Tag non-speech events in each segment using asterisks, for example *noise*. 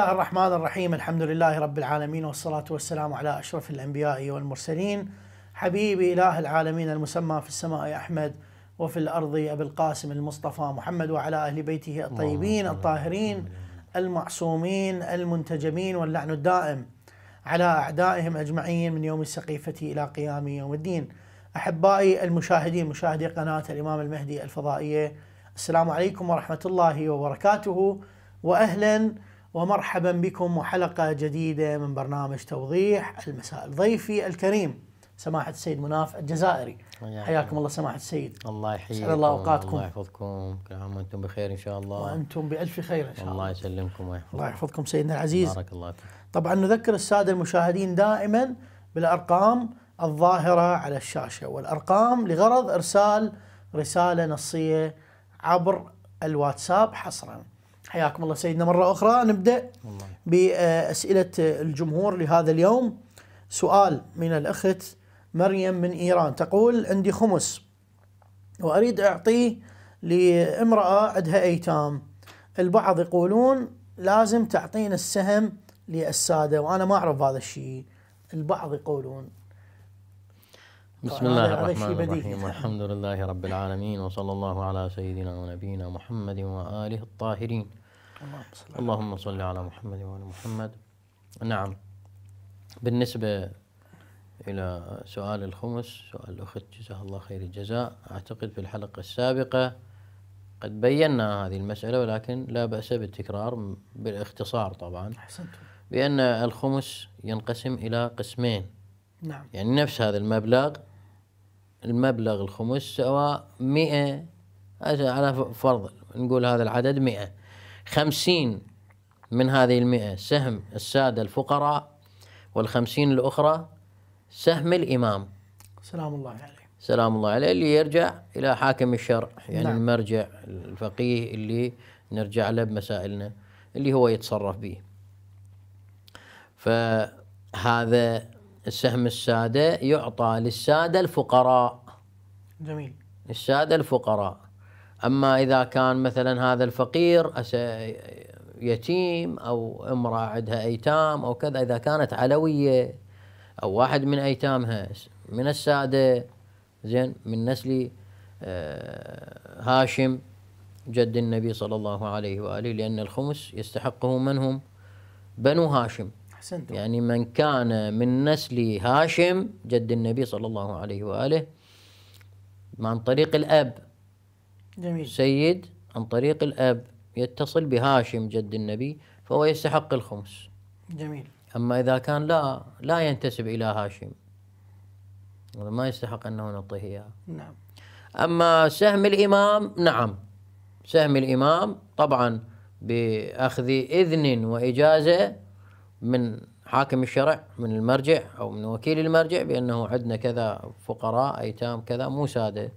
الله الرحمن الرحيم الحمد لله رب العالمين والصلاة والسلام على أشرف الأنبياء والمرسلين حبيبي إله العالمين المسمى في السماء أحمد وفي الأرض أبي القاسم المصطفى محمد وعلى أهل بيته الطيبين الطاهرين المعصومين المنتجمين واللعن الدائم على أعدائهم أجمعين من يوم السقيفة إلى قيام يوم الدين أحبائي المشاهدين مشاهدي قناة الإمام المهدي الفضائية السلام عليكم ورحمة الله وبركاته وأهلاً ومرحبا بكم وحلقة جديدة من برنامج توضيح المسائل ضيفي الكريم سماحة السيد مناف الجزائري حياكم الله سماحة السيد الله يحييكم الله أوقاتكم الله يحفظكم كل عام وأنتم بخير إن شاء الله وأنتم بألف خير إن شاء الله الله يسلمكم ويحفظكم الله يحفظكم سيدنا العزيز بارك الله فيك طبعا نذكر السادة المشاهدين دائما بالأرقام الظاهرة على الشاشة والأرقام لغرض إرسال رسالة نصية عبر الواتساب حصرا حياكم الله سيدنا مرة أخرى نبدأ بأسئلة الجمهور لهذا اليوم سؤال من الأخت مريم من إيران تقول عندي خمس وأريد أعطيه لامرأة عندها أيتام البعض يقولون لازم تعطينا السهم للسادة وأنا ما أعرف هذا الشيء البعض يقولون بسم الله الرحمن الرحيم والحمد لله رب العالمين وصلى الله على سيدنا ونبينا محمد وآله الطاهرين اللهم صل على محمد وعلى محمد نعم بالنسبة إلى سؤال الخمس سؤال الأخت جزاها الله خير الجزاء أعتقد في الحلقة السابقة قد بينا هذه المسألة ولكن لا بأس بالتكرار بالاختصار طبعا أحسنتم بأن الخمس ينقسم إلى قسمين نعم يعني نفس هذا المبلغ المبلغ الخمس سواء مئة على فرض نقول هذا العدد مئة خمسين من هذه المئة سهم السادة الفقراء والخمسين الأخرى سهم الإمام سلام الله عليه سلام الله عليه اللي يرجع إلى حاكم الشرع يعني نعم. المرجع الفقيه اللي نرجع له بمسائلنا اللي هو يتصرف به فهذا السهم السادة يعطى للسادة الفقراء جميل السادة الفقراء أما إذا كان مثلا هذا الفقير يتيم أو امرأة عندها أيتام أو كذا إذا كانت علوية أو واحد من أيتامها من السادة زين من نسل آه، هاشم جد النبي صلى الله عليه وآله لأن الخمس يستحقه من هم بنو هاشم حسنتم. يعني من كان من نسل هاشم جد النبي صلى الله عليه وآله عن طريق الأب جميل. سيد عن طريق الأب يتصل بهاشم جد النبي فهو يستحق الخمس جميل أما إذا كان لا لا ينتسب إلى هاشم ما يستحق أنه نعطيه إياه نعم أما سهم الإمام نعم سهم الإمام طبعا بأخذ إذن وإجازة من حاكم الشرع من المرجع أو من وكيل المرجع بأنه عندنا كذا فقراء أيتام كذا مو ساده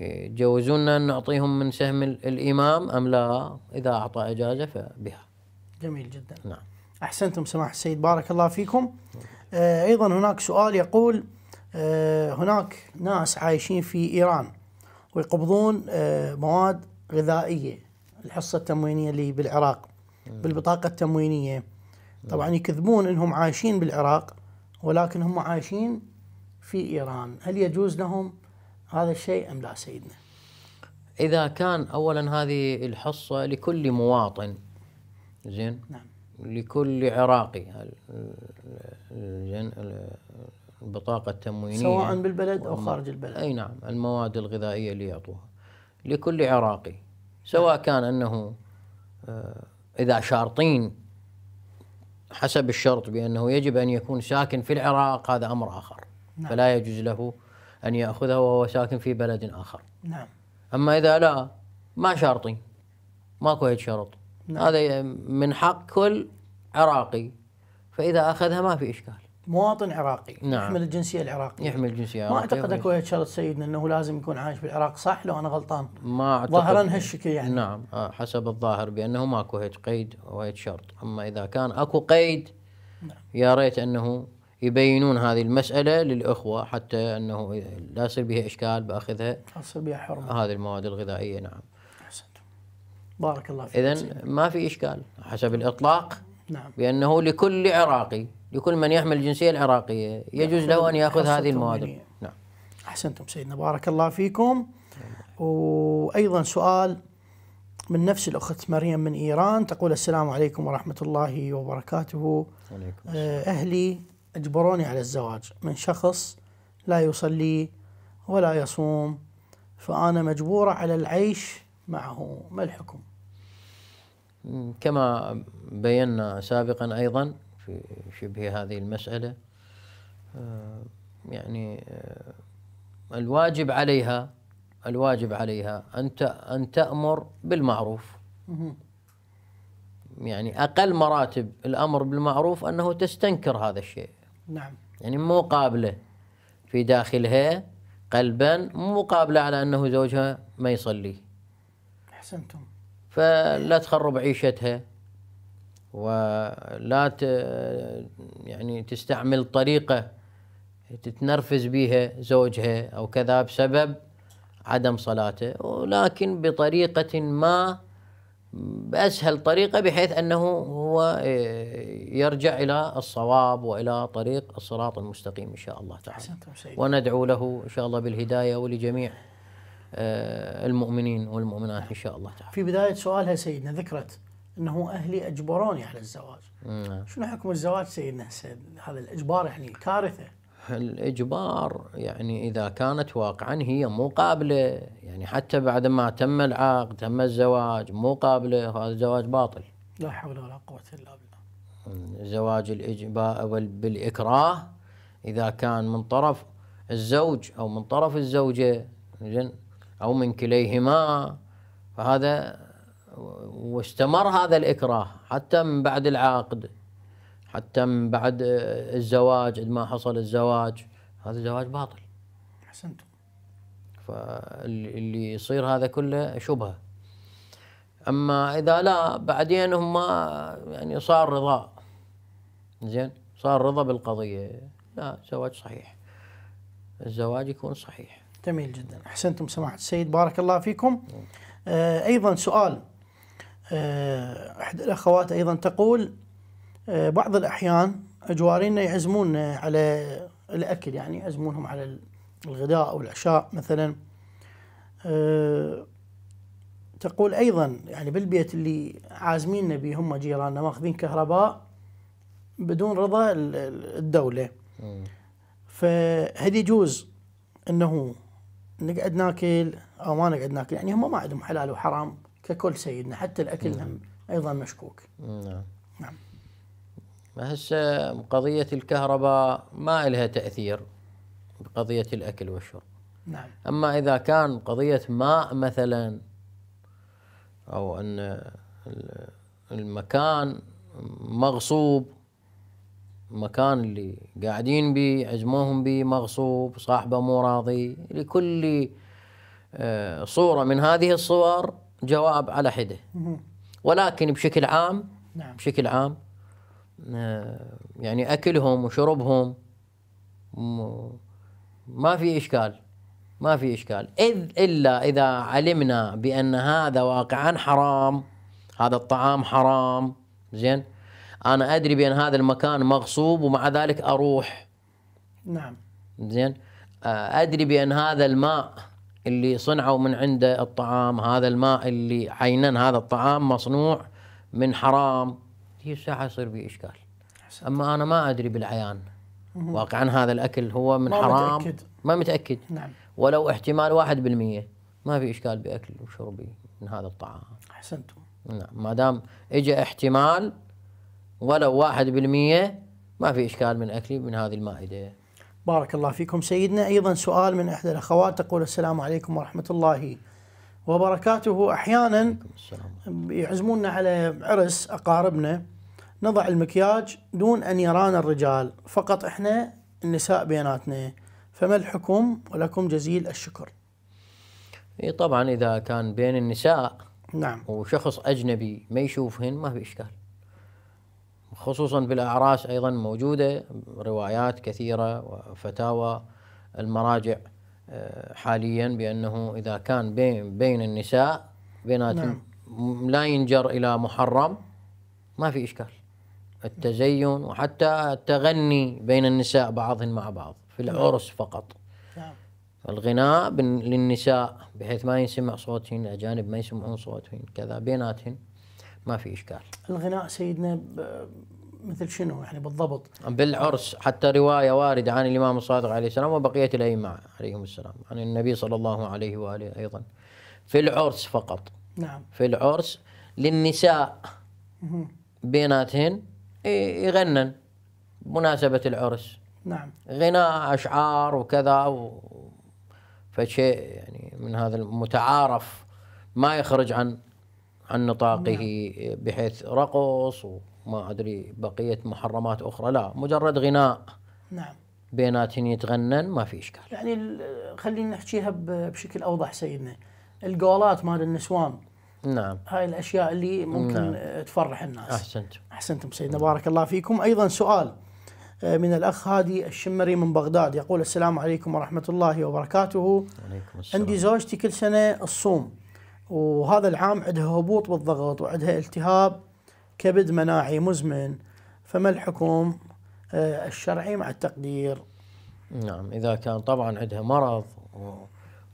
يجوزوننا أن نعطيهم من سهم الإمام أم لا إذا أعطى إجازة فبها جميل جدا نعم أحسنتم سماحة السيد بارك الله فيكم آه أيضا هناك سؤال يقول آه هناك ناس عايشين في إيران ويقبضون آه مواد غذائية الحصة التموينية اللي بالعراق بالبطاقة التموينية طبعا يكذبون أنهم عايشين بالعراق ولكن هم عايشين في إيران هل يجوز لهم هذا الشيء أم لا سيدنا إذا كان أولا هذه الحصة لكل مواطن زين نعم لكل عراقي زين البطاقة التموينية سواء بالبلد أو خارج البلد أي نعم المواد الغذائية اللي يعطوها لكل عراقي سواء نعم. كان أنه آه، إذا شارطين حسب الشرط بأنه يجب أن يكون ساكن في العراق هذا أمر آخر نعم. فلا يجوز له أن يأخذها وهو ساكن في بلد آخر نعم أما إذا لا ما شرطي ماكو هيك شرط نعم. هذا من حق كل عراقي فإذا أخذها ما في إشكال مواطن عراقي نعم. يحمل الجنسيه العراقيه يحمل الجنسيه العراقيه ما اعتقد اكو شرط سيدنا انه لازم يكون عايش بالعراق صح لو انا غلطان ما اعتقد ظاهرا هالشكل يعني نعم آه، حسب الظاهر بانه ماكو هيك قيد وهيك شرط اما اذا كان اكو قيد نعم. يا ريت انه يبينون هذه المسألة للإخوة حتى أنه لا يصير بها إشكال بأخذها تصير بها حرمة هذه المواد الغذائية نعم أحسنت بارك الله فيك إذا ما في إشكال حسب الإطلاق نعم بأنه لكل عراقي لكل من يحمل الجنسية العراقية يجوز له أن يأخذ هذه المواد نعم أحسنتم سيدنا بارك الله فيكم وأيضا سؤال من نفس الأخت مريم من إيران تقول السلام عليكم ورحمة الله وبركاته آه، أهلي أجبروني على الزواج من شخص لا يصلي ولا يصوم فأنا مجبورة على العيش معه ما الحكم كما بينا سابقا أيضا في شبه هذه المسألة آه، يعني آه، الواجب عليها الواجب عليها أن أن تأمر بالمعروف يعني أقل مراتب الأمر بالمعروف أنه تستنكر هذا الشيء نعم يعني مو قابلة في داخلها قلبا مو قابلة على أنه زوجها ما يصلي أحسنتم فلا تخرب عيشتها ولا ت... يعني تستعمل طريقة تتنرفز بها زوجها أو كذا بسبب عدم صلاته ولكن بطريقة ما بأسهل طريقة بحيث أنه هو آه، يرجع إلى الصواب وإلى طريق الصراط المستقيم إن شاء الله تعالى وندعو له إن شاء الله بالهداية ولجميع آه، المؤمنين والمؤمنات إن شاء الله تعالى في بداية سؤالها سيدنا ذكرت أنه أهلي أجبروني على الزواج نعم. شنو حكم الزواج سيدنا هذا الإجبار يعني كارثة الإجبار يعني إذا كانت واقعا هي مو قابلة يعني حتى بعد ما تم العقد تم الزواج مو قابلة هذا الزواج باطل لا حول ولا قوة إلا بالله زواج الإجباء بالإكراه إذا كان من طرف الزوج أو من طرف الزوجة زين أو من كليهما فهذا واستمر هذا الإكراه حتى من بعد العقد حتى من بعد الزواج ما حصل الزواج هذا زواج باطل احسنتم فاللي يصير هذا كله شبهه اما اذا لا بعدين هم يعني صار رضا زين صار رضا بالقضيه لا زواج صحيح الزواج يكون صحيح جميل جدا احسنتم سماحه السيد بارك الله فيكم آه ايضا سؤال آه احدى الاخوات ايضا تقول آه، بعض الأحيان جوارينا يعزمون على الأكل يعني يعزمونهم على الغداء أو العشاء مثلا آه، تقول أيضا يعني بالبيت اللي عازميننا به هم جيراننا ماخذين كهرباء بدون رضا الدولة فهل يجوز أنه نقعد ناكل أو ما نقعد ناكل يعني هم ما عندهم حلال وحرام ككل سيدنا حتى الأكل هم أيضا مشكوك نعم هسه قضية الكهرباء ما لها تأثير بقضية الأكل والشرب نعم أما إذا كان قضية ماء مثلا أو أن المكان مغصوب المكان اللي قاعدين به عزموهم به مغصوب صاحبه مو راضي لكل آه، صورة من هذه الصور جواب على حده ولكن بشكل عام نعم. بشكل عام آه، يعني اكلهم وشربهم ما في اشكال ما في اشكال اذ الا اذا علمنا بان هذا واقعا حرام هذا الطعام حرام زين انا ادري بان هذا المكان مغصوب ومع ذلك اروح نعم زين آه، ادري بان هذا الماء اللي صنعوا من عنده الطعام هذا الماء اللي عينا هذا الطعام مصنوع من حرام هي الساعه يصير في اشكال اما انا ما ادري بالعيان واقعا هذا الاكل هو من ما حرام متأكد. ما متاكد نعم ولو احتمال 1% ما في اشكال باكل وشربي من هذا الطعام احسنتم نعم ما دام اجى احتمال ولو 1% ما في اشكال من اكلي من هذه المائده بارك الله فيكم سيدنا ايضا سؤال من احدى الاخوات تقول السلام عليكم ورحمه الله وبركاته احيانا يعزموننا على عرس اقاربنا نضع المكياج دون ان يرانا الرجال فقط احنا النساء بيناتنا فما الحكم ولكم جزيل الشكر اي طبعا اذا كان بين النساء نعم وشخص اجنبي ما يشوفهن ما في اشكال خصوصا بالاعراس ايضا موجوده روايات كثيره وفتاوى المراجع آه، حاليا بانه اذا كان بين بين النساء بيناتهم نعم. لا ينجر الى محرم ما في اشكال التزين وحتى التغني بين النساء بعضهن مع بعض في نعم. العرس فقط نعم. الغناء للنساء بحيث ما ينسمع صوتهن الاجانب ما يسمعون صوتهن كذا بيناتهن ما في اشكال الغناء سيدنا مثل شنو يعني بالضبط؟ بالعرس حتى روايه وارده عن الامام الصادق عليه السلام وبقيه الائمه عليهم السلام عن النبي صلى الله عليه واله ايضا في العرس فقط نعم في العرس للنساء بيناتهن يغنن بمناسبة العرس نعم غناء أشعار وكذا و... فشيء يعني من هذا المتعارف ما يخرج عن عن نطاقه نعم. بحيث رقص و... ما ادري بقيه محرمات اخرى لا مجرد غناء نعم بيناتهم يتغنن ما في اشكال يعني خلينا نحكيها بشكل اوضح سيدنا القولات مال النسوان نعم هاي الاشياء اللي ممكن نعم. تفرح الناس احسنت احسنتم سيدنا نعم. بارك الله فيكم ايضا سؤال آه، من الاخ هادي الشمري من بغداد يقول السلام عليكم ورحمه الله وبركاته عليكم السلام. عندي زوجتي كل سنه الصوم وهذا العام عندها هبوط بالضغط وعندها التهاب كبد مناعي مزمن فما الحكم آه، الشرعي مع التقدير نعم إذا كان طبعا عندها مرض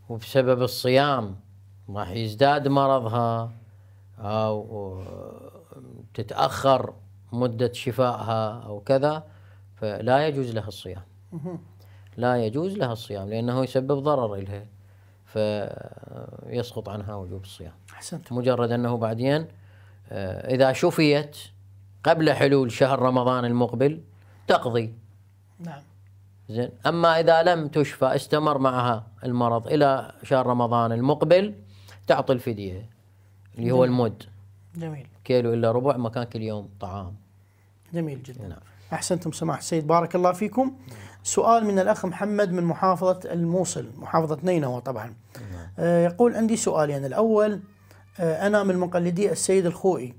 وبسبب الصيام راح يزداد مرضها أو تتأخر مدة شفائها أو كذا فلا يجوز لها الصيام لا يجوز لها الصيام لأنه يسبب ضرر لها فيسقط عنها وجوب الصيام أحسنت مجرد أنه بعدين آه، إذا شفيت قبل حلول شهر رمضان المقبل تقضي نعم زين أما إذا لم تشفى استمر معها المرض إلى شهر رمضان المقبل تعطي الفدية اللي هو المد جميل كيلو إلا ربع مكان كل يوم طعام جميل جدا نعم. أحسنتم سماحة السيد بارك الله فيكم سؤال من الأخ محمد من محافظة الموصل محافظة نينوى طبعا نعم. آه، يقول عندي سؤالين يعني الأول آه، أنا من مقلدي السيد الخوئي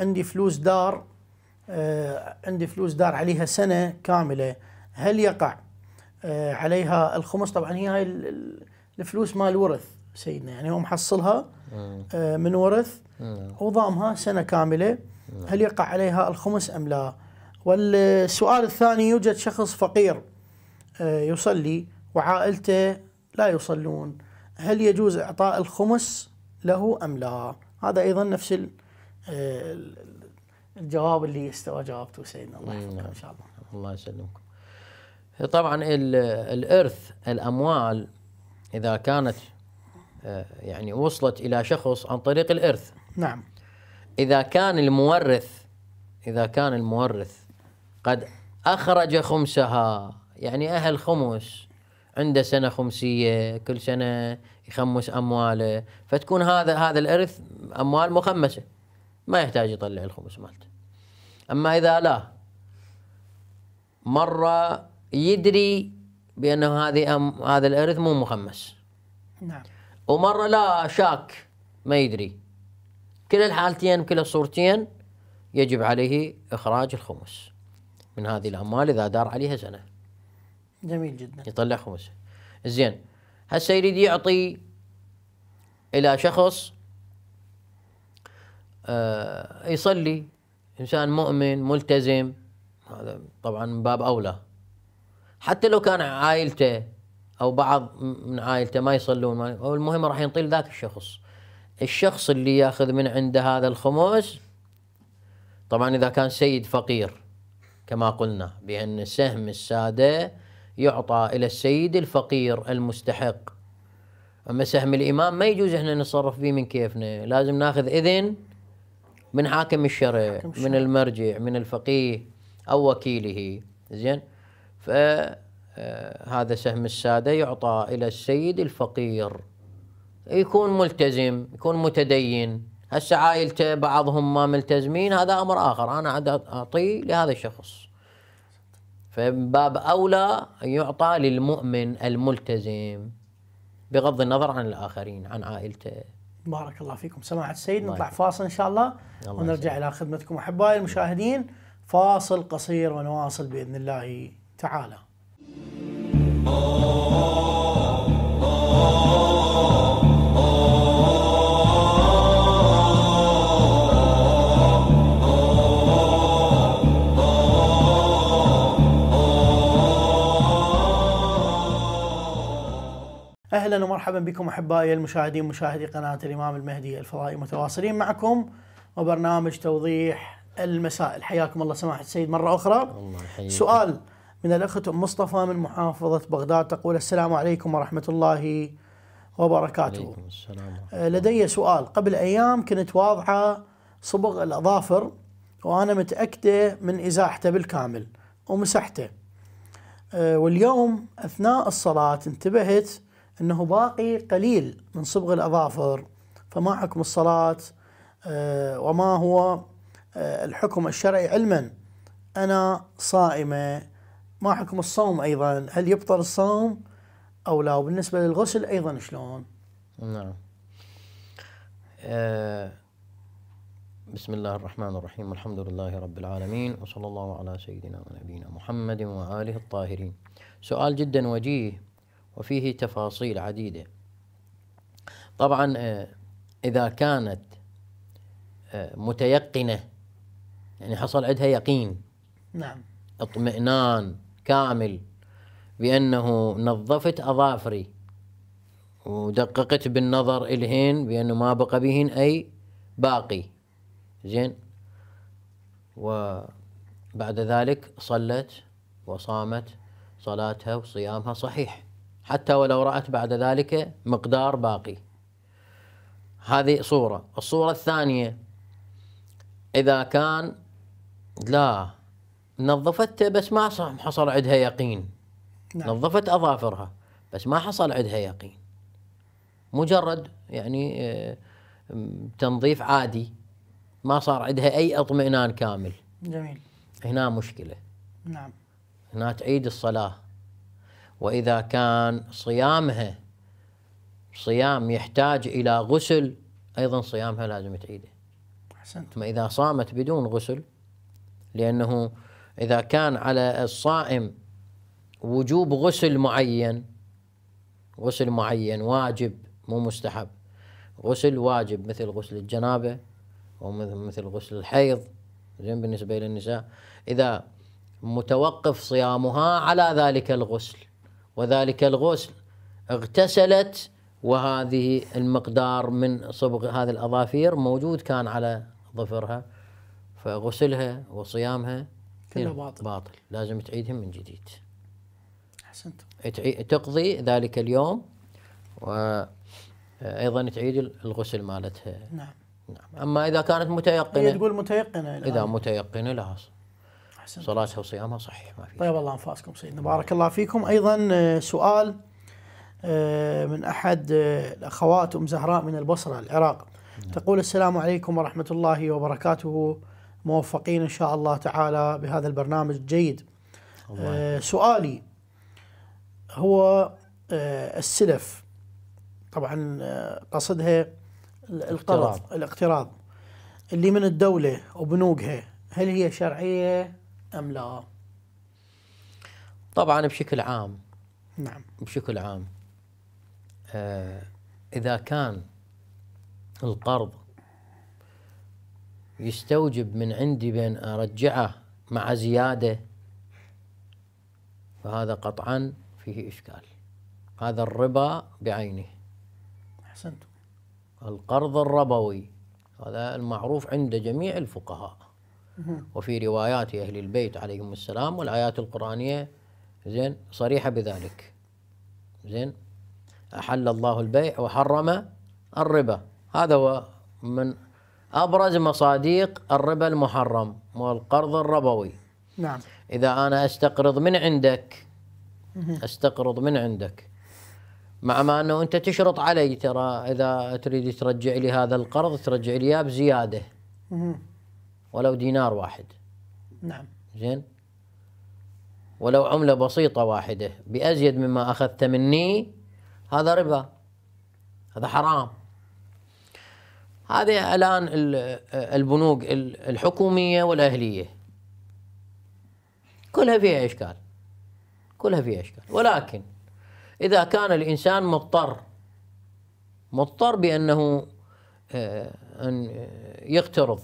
عندي فلوس دار آه، عندي فلوس دار عليها سنة كاملة هل يقع آه، عليها الخمس طبعا هي هاي الفلوس مال ورث سيدنا يعني هو محصلها من ورث وضامها سنة كاملة هل يقع عليها الخمس أم لا والسؤال الثاني يوجد شخص فقير يصلي وعائلته لا يصلون هل يجوز إعطاء الخمس له أم لا هذا أيضا نفس آه، الجواب اللي استوى جوابته سيدنا الله يحفظكم إن شاء الله الله يسلمكم طبعا الإرث الأموال إذا كانت آه، يعني وصلت إلى شخص عن طريق الإرث نعم إذا كان المورث إذا كان المورث قد أخرج خمسها يعني أهل خمس عنده سنه خمسيه كل سنه يخمس امواله فتكون هذا هذا الارث اموال مخمسه ما يحتاج يطلع الخمس مالته اما اذا لا مره يدري بانه هذه أم هذا الارث مو مخمس نعم ومره لا شاك ما يدري كل الحالتين كلا الصورتين يجب عليه اخراج الخمس من هذه الاموال اذا دار عليها سنه جميل جدا يطلع خمسه زين هسه يريد يعطي الى شخص آه يصلي انسان مؤمن ملتزم هذا طبعا من باب اولى حتى لو كان عائلته او بعض من عائلته ما يصلون او المهم راح ينطي ذاك الشخص الشخص اللي ياخذ من عنده هذا الخمس طبعا اذا كان سيد فقير كما قلنا بان سهم الساده يعطى إلى السيد الفقير المستحق أما سهم الإمام ما يجوز إحنا نتصرف فيه من كيفنا لازم ناخذ إذن من حاكم الشرع من المرجع من الفقيه أو وكيله زين فهذا آه، سهم السادة يعطى إلى السيد الفقير يكون ملتزم يكون متدين هسه عائلته بعضهم ما ملتزمين هذا أمر آخر أنا أعطيه لهذا الشخص فمن باب أولى أن يعطى للمؤمن الملتزم بغض النظر عن الآخرين عن عائلته بارك الله فيكم سماحة السيد نطلع فاصل إن شاء الله, الله ونرجع إلى خدمتكم أحبائي المشاهدين فاصل قصير ونواصل بإذن الله تعالى اهلا ومرحبا بكم احبائي المشاهدين مشاهدي قناه الامام المهدي الفضائي متواصلين معكم وبرنامج توضيح المسائل حياكم الله سماحه السيد مره اخرى الله سؤال من الاخت ام مصطفى من محافظه بغداد تقول السلام عليكم ورحمه الله وبركاته عليكم السلام لدي سؤال قبل ايام كنت واضعه صبغ الاظافر وانا متاكده من ازاحته بالكامل ومسحته أه، واليوم اثناء الصلاه انتبهت أنه باقي قليل من صبغ الأظافر فما حكم الصلاة آه، وما هو آه، الحكم الشرعي علما أنا صائمة ما حكم الصوم أيضا هل يبطل الصوم أو لا وبالنسبة للغسل أيضا شلون نعم أه بسم الله الرحمن الرحيم الحمد لله رب العالمين وصلى الله على سيدنا ونبينا محمد وآله الطاهرين سؤال جدا وجيه وفيه تفاصيل عديدة طبعا آه، إذا كانت آه، متيقنة يعني حصل عندها يقين نعم اطمئنان كامل بأنه نظفت أظافري ودققت بالنظر إلهن بأنه ما بقى بهن أي باقي زين وبعد ذلك صلت وصامت صلاتها وصيامها صحيح حتى ولو رأت بعد ذلك مقدار باقي هذه صورة الصورة الثانية إذا كان لا نظفت بس ما حصل عندها يقين نعم. نظفت أظافرها بس ما حصل عندها يقين مجرد يعني آه، تنظيف عادي ما صار عندها أي اطمئنان كامل جميل هنا مشكلة نعم هنا تعيد الصلاة وإذا كان صيامها صيام يحتاج إلى غسل أيضا صيامها لازم تعيده أحسنت إذا صامت بدون غسل لأنه إذا كان على الصائم وجوب غسل معين غسل معين واجب مو مستحب غسل واجب مثل غسل الجنابة ومثل غسل الحيض زين بالنسبة للنساء إذا متوقف صيامها على ذلك الغسل وذلك الغسل اغتسلت وهذه المقدار من صبغ هذه الأظافير موجود كان على ظفرها فغسلها وصيامها كله باطل باطل لازم تعيدهم من جديد احسنت تقضي ذلك اليوم وايضا تعيد الغسل مالتها نعم نعم اما اذا كانت متيقنه هي تقول متيقنه الآن. اذا متيقنه لا صلاتها وصيامها صحيح ما في طيب الله أنفاسكم سيدنا بارك الله فيكم أيضا آه، سؤال آه، من أحد آه، الأخوات أم زهراء من البصرة العراق نعم. تقول السلام عليكم ورحمة الله وبركاته موفقين إن شاء الله تعالى بهذا البرنامج الجيد الله. سؤالي هو السلف طبعا قصدها القرض الاقتراض اللي من الدولة وبنوقها هل هي شرعية أم لا طبعا بشكل عام نعم بشكل عام آه إذا كان القرض يستوجب من عندي بأن أرجعه مع زيادة فهذا قطعا فيه إشكال هذا الربا بعينه احسنت القرض الربوي هذا المعروف عند جميع الفقهاء وفي روايات أهل البيت عليهم السلام والآيات القرآنية زين صريحة بذلك زين أحل الله البيع وحرم الربا هذا هو من أبرز مصادق الربا المحرم والقرض الربوي نعم إذا أنا أستقرض من عندك أستقرض من عندك مع ما أنه أنت تشرط علي ترى إذا تريد ترجع لي هذا القرض ترجع لي إياه بزيادة ولو دينار واحد نعم زين ولو عملة بسيطة واحدة بأزيد مما أخذت مني هذا ربا هذا حرام هذه الآن البنوك الحكومية والأهلية كلها فيها إشكال كلها فيها إشكال ولكن إذا كان الإنسان مضطر مضطر بأنه آه، أن يقترض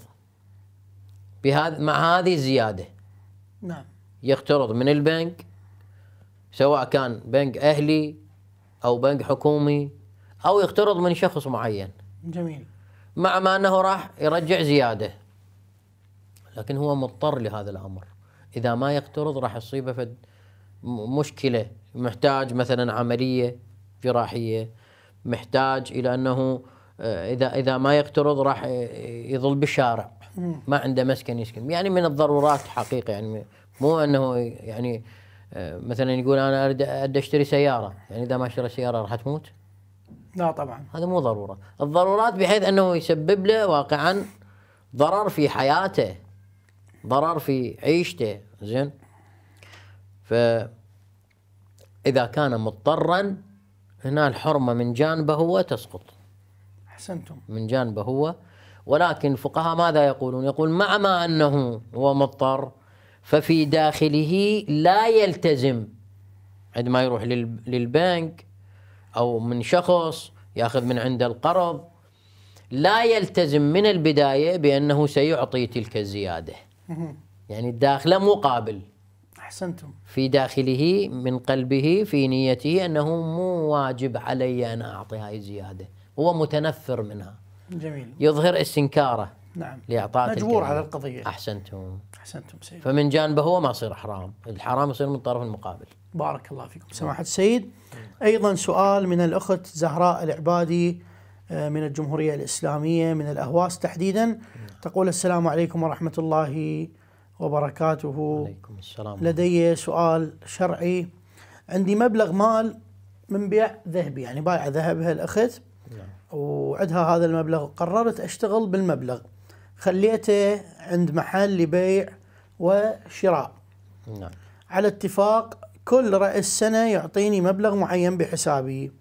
بهذا مع هذه الزياده نعم يقترض من البنك سواء كان بنك اهلي او بنك حكومي او يقترض من شخص معين جميل مع ما انه راح يرجع زياده لكن هو مضطر لهذا الامر اذا ما يقترض راح يصيبه فد مشكله محتاج مثلا عمليه جراحيه محتاج الى انه آه، اذا اذا ما يقترض راح يظل بالشارع ما عنده مسكن يسكن يعني من الضرورات حقيقه يعني مو انه يعني آه، مثلا يقول انا اريد اشتري سياره يعني اذا ما اشتري سياره راح تموت لا طبعا هذا مو ضروره الضرورات بحيث انه يسبب له واقعا ضرر في حياته ضرر في عيشته زين ف اذا كان مضطرا هنا الحرمه من جانبه هو تسقط احسنتم من جانبه هو ولكن الفقهاء ماذا يقولون يقول مع ما أنه هو مضطر ففي داخله لا يلتزم عندما يروح للبنك أو من شخص يأخذ من عنده القرض لا يلتزم من البداية بأنه سيعطي تلك الزيادة يعني داخله مقابل احسنتم في داخله من قلبه في نيته انه مو واجب علي ان اعطي هاي الزياده هو متنفر منها جميل يظهر استنكاره نعم لاعطاء مجبور على القضيه احسنتم احسنتم سيد فمن جانبه هو ما يصير حرام، الحرام يصير من الطرف المقابل بارك الله فيكم سماحه السيد ايضا سؤال من الاخت زهراء العبادي آه، من الجمهوريه الاسلاميه من الاهواس تحديدا تقول السلام عليكم ورحمه الله وبركاته عليكم السلام لدي سؤال شرعي عندي مبلغ مال من بيع ذهبي يعني بايع ذهبها الاخت نعم وعدها هذا المبلغ قررت اشتغل بالمبلغ خليته عند محل لبيع وشراء نعم. على اتفاق كل رأس سنة يعطيني مبلغ معين بحسابي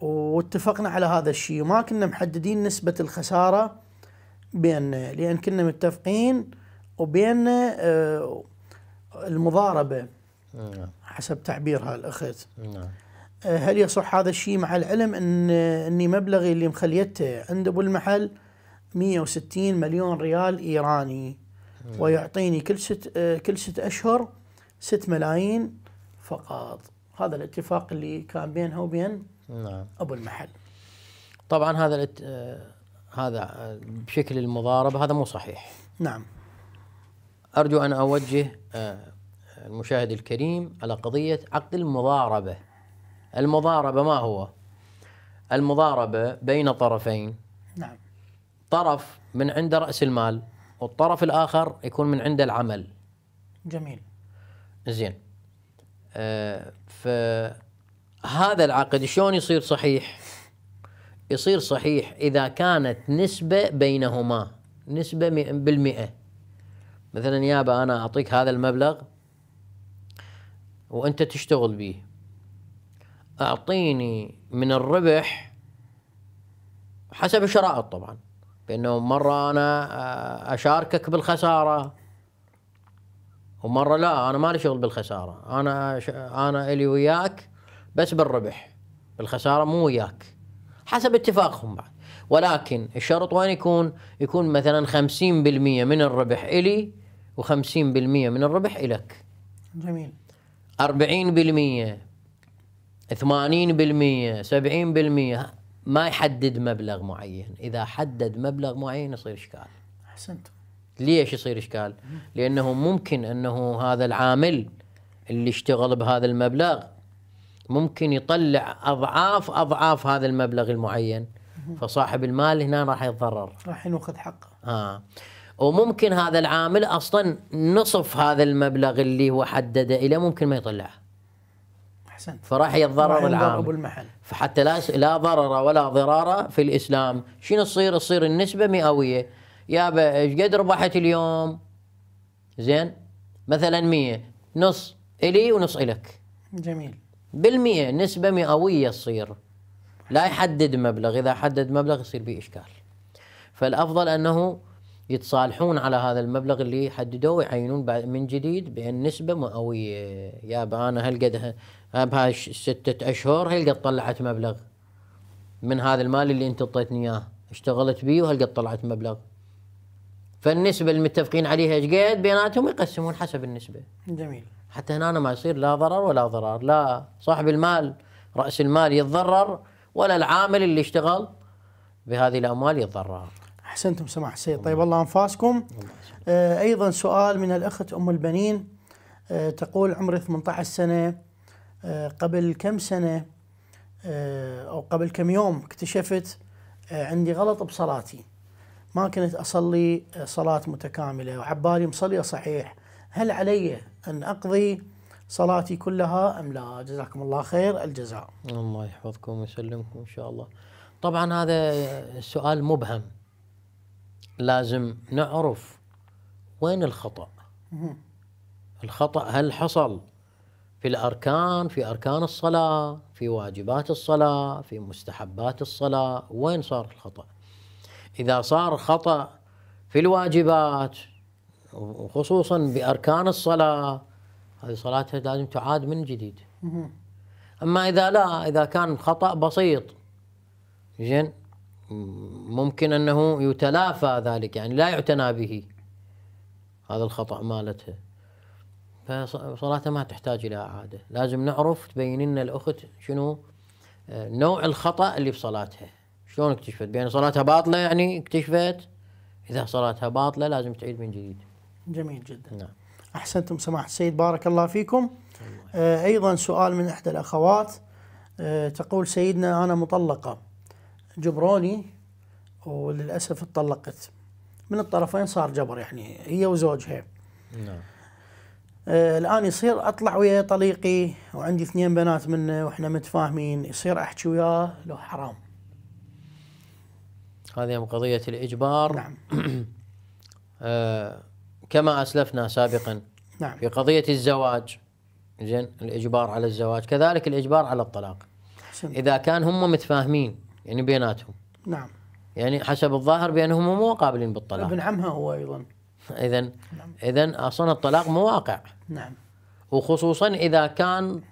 واتفقنا على هذا الشيء وما كنا محددين نسبة الخسارة بيننا لأن كنا متفقين وبين آه، المضاربة نعم. حسب تعبيرها الأخت نعم. آه، هل يصح هذا الشيء مع العلم ان آه، اني مبلغي اللي مخليته عند ابو المحل 160 مليون ريال ايراني ويعطيني كل ست آه، كل ست اشهر 6 ملايين فقط هذا الاتفاق اللي كان بينها وبين نعم. ابو المحل طبعا هذا الات... هذا بشكل المضاربه هذا مو صحيح نعم ارجو ان اوجه المشاهد الكريم على قضيه عقد المضاربه المضاربة ما هو المضاربة بين طرفين نعم طرف من عند رأس المال والطرف الآخر يكون من عند العمل جميل زين آه فهذا العقد شلون يصير صحيح يصير صحيح إذا كانت نسبة بينهما نسبة بالمئة مثلا يابا أنا أعطيك هذا المبلغ وأنت تشتغل به اعطيني من الربح حسب الشرائط طبعا بانه مره انا آه، اشاركك بالخساره ومره لا انا مالي شغل بالخساره انا انا الي وياك بس بالربح بالخساره مو وياك حسب اتفاقهم بعد ولكن الشرط وين يكون؟ يكون مثلا 50% من الربح الي و50% من الربح الك. جميل. 40% 80% 70% ما يحدد مبلغ معين اذا حدد مبلغ معين يصير اشكال احسنت ليش يصير اشكال لانه ممكن انه هذا العامل اللي اشتغل بهذا المبلغ ممكن يطلع اضعاف اضعاف هذا المبلغ المعين فصاحب المال هنا راح يتضرر راح ينوخذ حقه آه. وممكن هذا العامل اصلا نصف هذا المبلغ اللي هو حدده الى ممكن ما يطلعه احسن فراح يتضرر العام المحل فحتى لا لا ضرر ولا ضرار في الاسلام شنو تصير تصير النسبه مئويه يابا ايش قد ربحت اليوم زين مثلا 100 نص الي ونص الك جميل بالمئة نسبة مئوية تصير لا يحدد مبلغ إذا حدد مبلغ يصير به إشكال فالأفضل أنه يتصالحون على هذا المبلغ اللي حددوه ويعينون من جديد بأن نسبة مئوية يا أنا هل قد بهاي ستة أشهر قد طلعت مبلغ من هذا المال اللي أنت اعطيتني إياه اشتغلت بيه قد طلعت مبلغ فالنسبة المتفقين عليها ايش قد بيناتهم يقسمون حسب النسبة جميل حتى هنا ما يصير لا ضرر ولا ضرار لا صاحب المال رأس المال يتضرر ولا العامل اللي اشتغل بهذه الأموال يتضرر أحسنتم سماح السيد طيب الله أنفاسكم آه أيضا سؤال من الأخت أم البنين آه تقول عمري 18 سنة آه، قبل كم سنة آه، أو قبل كم يوم اكتشفت آه، عندي غلط بصلاتي ما كنت أصلي صلاة متكاملة وعبالي مصلية صحيح هل علي أن أقضي صلاتي كلها أم لا جزاكم الله خير الجزاء الله يحفظكم ويسلمكم إن شاء الله طبعا هذا السؤال مبهم لازم نعرف وين الخطأ الخطأ هل حصل في الأركان في أركان الصلاة في واجبات الصلاة في مستحبات الصلاة وين صار الخطأ إذا صار خطأ في الواجبات وخصوصا بأركان الصلاة هذه صلاتها لازم تعاد من جديد أما إذا لا إذا كان خطأ بسيط زين ممكن أنه يتلافى ذلك يعني لا يعتنى به هذا الخطأ مالتها فصلاتها ما تحتاج إلى إعادة لازم نعرف تبين لنا الأخت شنو آه، نوع الخطأ اللي بصلاتها شلون اكتشفت بأن صلاتها باطلة يعني اكتشفت إذا صلاتها باطلة لازم تعيد من جديد جميل جدا نعم أحسنتم سماحة السيد بارك الله فيكم الله آه، أيضا سؤال من إحدى الأخوات آه، تقول سيدنا أنا مطلقة جبروني وللأسف اتطلقت من الطرفين صار جبر يعني هي وزوجها نعم آه، الان يصير اطلع ويا طليقي وعندي اثنين بنات منه آه، واحنا متفاهمين يصير احكي وياه لو حرام هذه هم قضية الإجبار نعم *clears throat* آه كما أسلفنا سابقا نعم في قضية الزواج زين الإجبار على الزواج كذلك الإجبار على الطلاق حسن. إذا كان هم متفاهمين يعني بيناتهم نعم يعني حسب الظاهر بأنهم مو قابلين بالطلاق ابن عمها هو أيضا اذا نعم. اذا اصلا الطلاق مواقع نعم وخصوصا اذا كان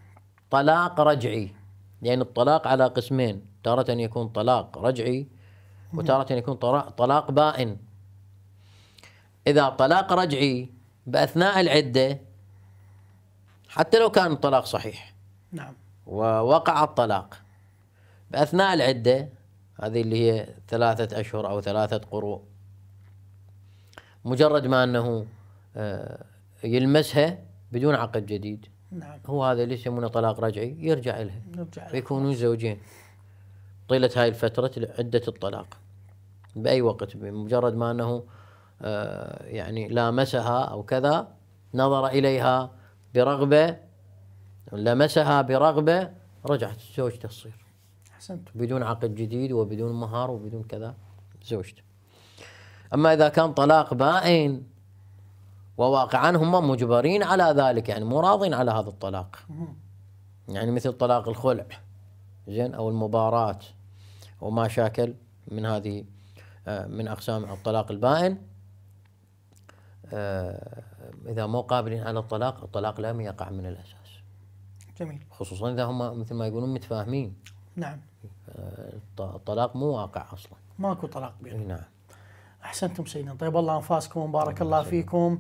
طلاق رجعي يعني الطلاق على قسمين تارة يكون طلاق رجعي وتارة يكون طلاق بائن إذا طلاق رجعي بأثناء العدة حتى لو كان الطلاق صحيح نعم ووقع الطلاق بأثناء العدة هذه اللي هي ثلاثة أشهر أو ثلاثة قروء مجرد ما انه آه، يلمسها بدون عقد جديد نعم هو هذا اللي يسمونه طلاق رجعي يرجع لها يرجع يكونون زوجين طيلة هاي الفترة عدة الطلاق بأي وقت بمجرد ما أنه آه، يعني لامسها أو كذا نظر إليها برغبة لمسها برغبة رجعت زوجته تصير أحسنت بدون عقد جديد وبدون مهار وبدون كذا زوجته أما إذا كان طلاق بائن وواقعا هم مجبرين على ذلك يعني مو راضين على هذا الطلاق يعني مثل طلاق الخلع زين أو المباراة وما شاكل من هذه آه، من أقسام الطلاق البائن آه، إذا مو قابلين على الطلاق الطلاق لم يقع من الأساس جميل خصوصا إذا هم مثل ما يقولون متفاهمين نعم آه، الطلاق مو واقع أصلا ماكو طلاق بينهم نعم احسنتم سيدنا طيب الله انفاسكم وبارك الله فيكم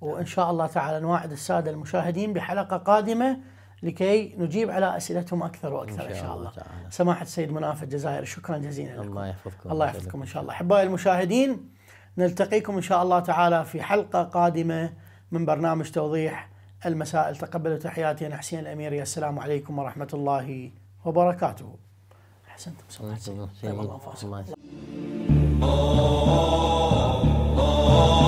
وان شاء الله تعالى نواعد الساده المشاهدين بحلقه قادمه لكي نجيب على اسئلتهم اكثر واكثر ان شاء الله سماحه السيد مناف الجزائر شكرا جزيلا لكم الله يحفظكم الله يحفظكم ان شاء الله احبائي المشاهدين نلتقيكم ان شاء الله تعالى في حلقه قادمه من برنامج توضيح المسائل تقبلوا تحياتي انا حسين الاميري السلام عليكم ورحمه الله وبركاته احسنتم سماحه السيد الله, طيب الله, Oh, oh, oh. oh.